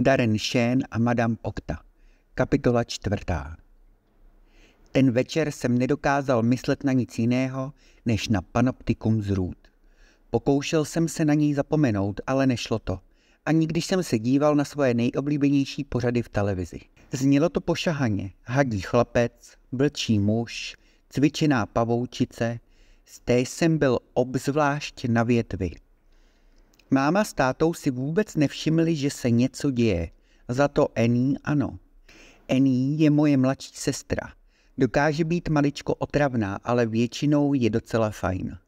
Darren Shane a Madame Okta. Kapitola čtvrtá. Ten večer jsem nedokázal myslet na nic jiného, než na panoptikum z růd. Pokoušel jsem se na něj zapomenout, ale nešlo to. Ani když jsem se díval na svoje nejoblíbenější pořady v televizi. Znělo to pošahaně. Hadí chlapec, blčí muž, cvičená pavoučice. té jsem byl obzvlášť na větvi. Máma s tátou si vůbec nevšimli, že se něco děje. Za to Eni ano. Eni je moje mladší sestra. Dokáže být maličko otravná, ale většinou je docela fajn.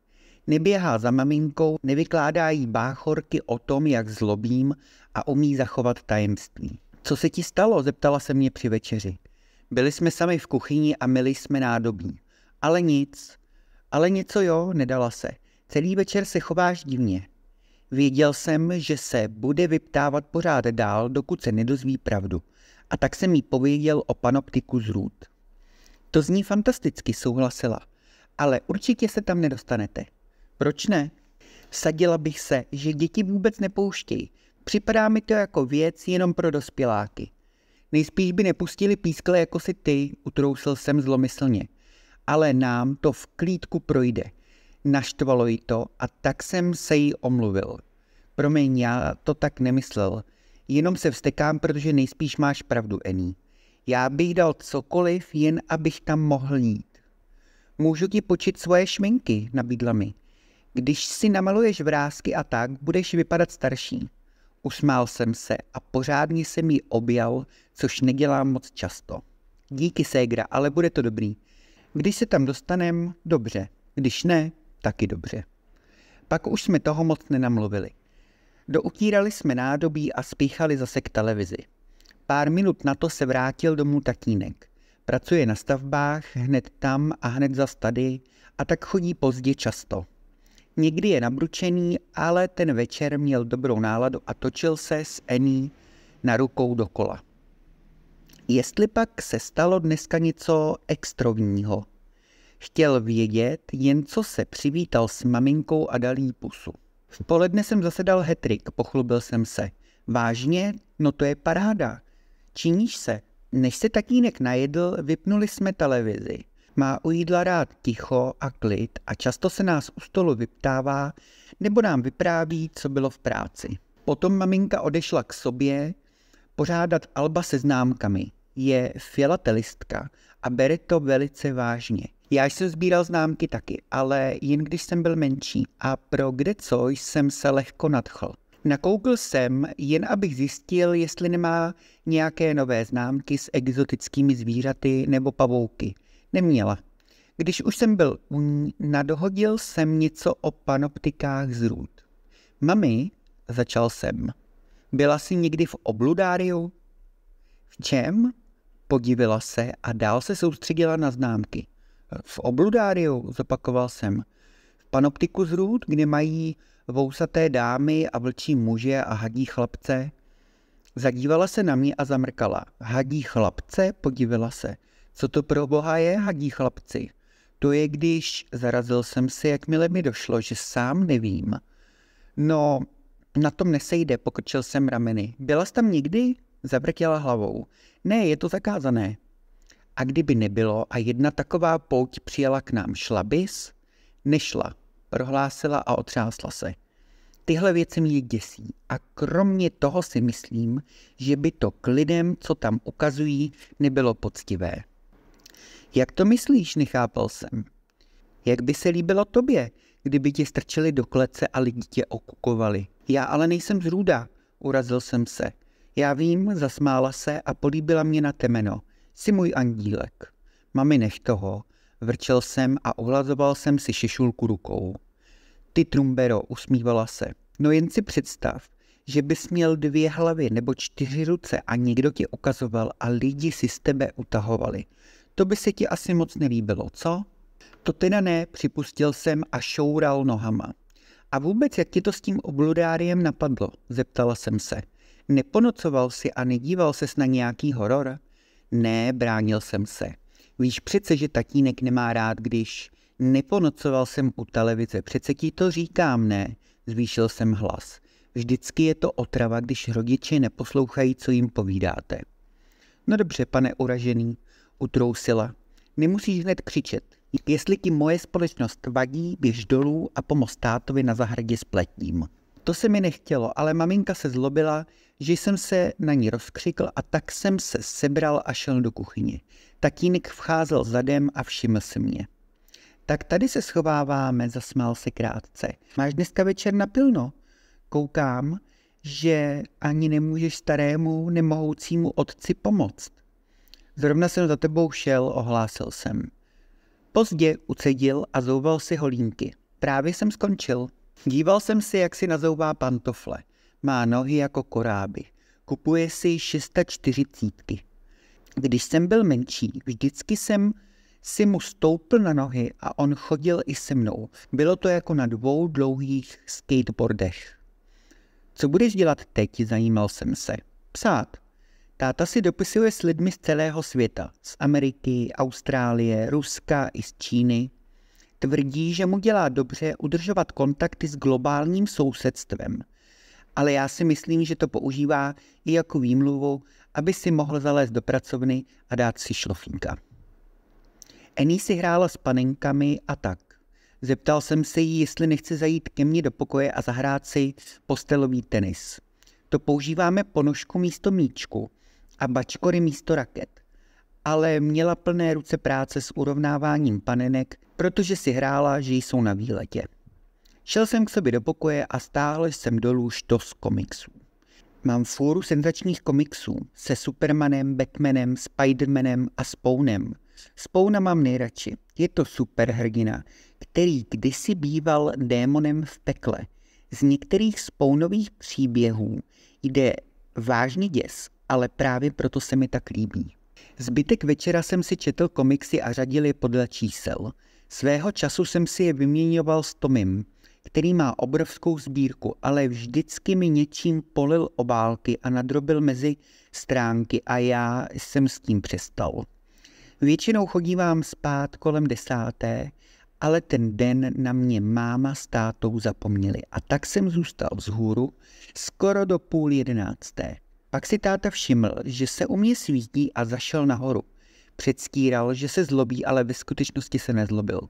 Neběhá za maminkou, nevykládá jí báchorky o tom, jak zlobím a umí zachovat tajemství. Co se ti stalo? zeptala se mě při večeři. Byli jsme sami v kuchyni a myli jsme nádobí. Ale nic. Ale něco jo, nedala se. Celý večer se chováš divně. Věděl jsem, že se bude vyptávat pořád dál, dokud se nedozví pravdu. A tak jsem jí pověděl o panoptiku z růd. To zní fantasticky, souhlasila. Ale určitě se tam nedostanete. Proč ne? Sadila bych se, že děti vůbec nepouštějí. Připadá mi to jako věc jenom pro dospěláky. Nejspíš by nepustili pískle jako si ty, utrousil jsem zlomyslně. Ale nám to v klídku projde naštvalo jí to a tak jsem se jí omluvil. Promiň, já to tak nemyslel. Jenom se vstekám, protože nejspíš máš pravdu, Eni. Já bych dal cokoliv, jen abych tam mohl jít. Můžu ti počít svoje šminky, nabídla mi. Když si namaluješ vrázky a tak, budeš vypadat starší. Usmál jsem se a pořádně jsem ji objal, což nedělám moc často. Díky, ségra, ale bude to dobrý. Když se tam dostanem, dobře. Když ne, taky dobře. Pak už jsme toho moc nenamluvili. Doutírali jsme nádobí a spíchali zase k televizi. Pár minut na to se vrátil domů tatínek. Pracuje na stavbách, hned tam a hned za tady a tak chodí pozdě často. Někdy je nabručený, ale ten večer měl dobrou náladu a točil se s Ení na rukou dokola. Jestli pak se stalo dneska něco extrovního – Chtěl vědět, jen co se přivítal s maminkou a dal jí pusu. V poledne jsem zasedal hetrik, pochlubil jsem se. Vážně? No to je paráda. Činíš se? Než se tatínek najedl, vypnuli jsme televizi. Má u jídla rád ticho a klid a často se nás u stolu vyptává nebo nám vypráví, co bylo v práci. Potom maminka odešla k sobě pořádat alba se známkami. Je filatelistka a bere to velice vážně. Já jsem sbíral známky taky, ale jen když jsem byl menší a pro kde co jsem se lehko nadchl. Nakoukl jsem, jen abych zjistil, jestli nemá nějaké nové známky s exotickými zvířaty nebo pavouky. Neměla. Když už jsem byl u ní, nadohodil jsem něco o panoptikách z růd. Mami, začal jsem, byla jsi někdy v obludáriu? V čem? Podivila se a dál se soustředila na známky v obludáriu, zopakoval jsem, v panoptiku z růd, kde mají vousaté dámy a vlčí muže a hadí chlapce. Zadívala se na mě a zamrkala. Hadí chlapce? podívala se. Co to pro boha je, hadí chlapci? To je když, zarazil jsem se, jakmile mi došlo, že sám nevím. No, na tom nesejde, pokrčil jsem rameny. Byla jsi tam nikdy? Zavrtěla hlavou. Ne, je to zakázané. A kdyby nebylo a jedna taková pouť přijela k nám, šla bys? Nešla, prohlásila a otřásla se. Tyhle věci mě děsí a kromě toho si myslím, že by to k lidem, co tam ukazují, nebylo poctivé. Jak to myslíš, nechápal jsem. Jak by se líbilo tobě, kdyby tě strčili do klece a lidi tě okukovali? Já ale nejsem zrůda, urazil jsem se. Já vím, zasmála se a políbila mě na temeno. Si můj andílek. Mami, nech toho. Vrčel jsem a ohlazoval jsem si šešulku rukou. Ty, Trumbero, usmívala se. No jen si představ, že bys měl dvě hlavy nebo čtyři ruce a někdo ti ukazoval a lidi si z tebe utahovali. To by se ti asi moc nelíbilo, co? To teda ne, připustil jsem a šoural nohama. A vůbec, jak ti to s tím obludáriem napadlo? Zeptala jsem se. Neponocoval si a nedíval ses na nějaký horor? Ne, bránil jsem se. Víš přece, že tatínek nemá rád, když... Neponocoval jsem u televize, přece ti to říkám, ne? Zvýšil jsem hlas. Vždycky je to otrava, když rodiče neposlouchají, co jim povídáte. No dobře, pane uražený, utrousila. Nemusíš hned křičet. Jestli ti moje společnost vadí, běž dolů a pomoz tátovi na zahradě spletím. To se mi nechtělo, ale maminka se zlobila, že jsem se na ní rozkřikl a tak jsem se sebral a šel do kuchyně. Tatínek vcházel zadem a všiml se mě. Tak tady se schováváme, zasmál se krátce. Máš dneska večer na pilno? Koukám, že ani nemůžeš starému nemohoucímu otci pomoct. Zrovna jsem za tebou šel, ohlásil jsem. Pozdě ucedil a zouval si holínky. Právě jsem skončil. Díval jsem si, jak si nazouvá pantofle. Má nohy jako koráby. Kupuje si 640. Když jsem byl menší, vždycky jsem si mu stoupl na nohy a on chodil i se mnou. Bylo to jako na dvou dlouhých skateboardech. Co budeš dělat teď, zajímal jsem se. Psát. Táta si dopisuje s lidmi z celého světa. Z Ameriky, Austrálie, Ruska i z Číny. Tvrdí, že mu dělá dobře udržovat kontakty s globálním sousedstvem, ale já si myslím, že to používá i jako výmluvu, aby si mohl zalézt do pracovny a dát si šlofínka. Annie si hrála s panenkami a tak. Zeptal jsem se jí, jestli nechce zajít ke mně do pokoje a zahrát si postelový tenis. To používáme ponožku místo míčku a bačkory místo raket ale měla plné ruce práce s urovnáváním panenek, protože si hrála, že jsou na výletě. Šel jsem k sobě do pokoje a stále jsem dolů štos komiksů. Mám fůru senzačních komiksů se Supermanem, Batmanem, Spidermanem a Spawnem. Spawna mám nejradši. Je to superhrdina, který kdysi býval démonem v pekle. Z některých Spawnových příběhů jde vážný děs, ale právě proto se mi tak líbí. Zbytek večera jsem si četl komiksy a řadil je podle čísel. Svého času jsem si je vyměňoval s Tomim, který má obrovskou sbírku, ale vždycky mi něčím polil obálky a nadrobil mezi stránky a já jsem s tím přestal. Většinou chodívám spát kolem desáté, ale ten den na mě máma s tátou zapomněli a tak jsem zůstal vzhůru skoro do půl jedenácté. Pak si táta všiml, že se u mě svítí a zašel nahoru. Předstíral, že se zlobí, ale ve skutečnosti se nezlobil.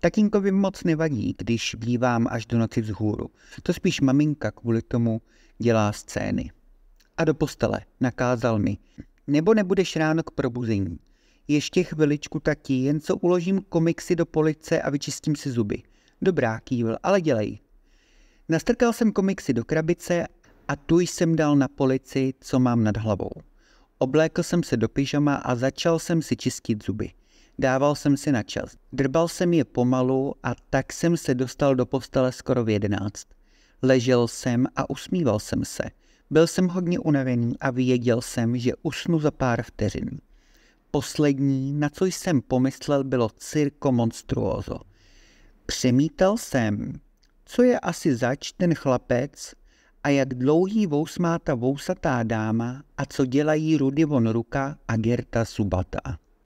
Tatínkovi moc nevadí, když bývám až do noci vzhůru. To spíš maminka kvůli tomu dělá scény. A do postele, nakázal mi. Nebo nebudeš ráno k probuzení. Ještě chviličku taky, jen co uložím komiksy do police a vyčistím si zuby. Dobrá, kývil, ale dělej. Nastrkal jsem komiksy do krabice a tu jsem dal na polici, co mám nad hlavou. Oblékl jsem se do pyžama a začal jsem si čistit zuby. Dával jsem si na čas. Drbal jsem je pomalu a tak jsem se dostal do postele skoro v jedenáct. Ležel jsem a usmíval jsem se. Byl jsem hodně unavený a věděl jsem, že usnu za pár vteřin. Poslední, na co jsem pomyslel, bylo cirko monstruozo. Přemítal jsem, co je asi zač ten chlapec, a jak dlouhý vousmáta vousatá dáma a co dělají Rudy von Ruka a Gerta Subata.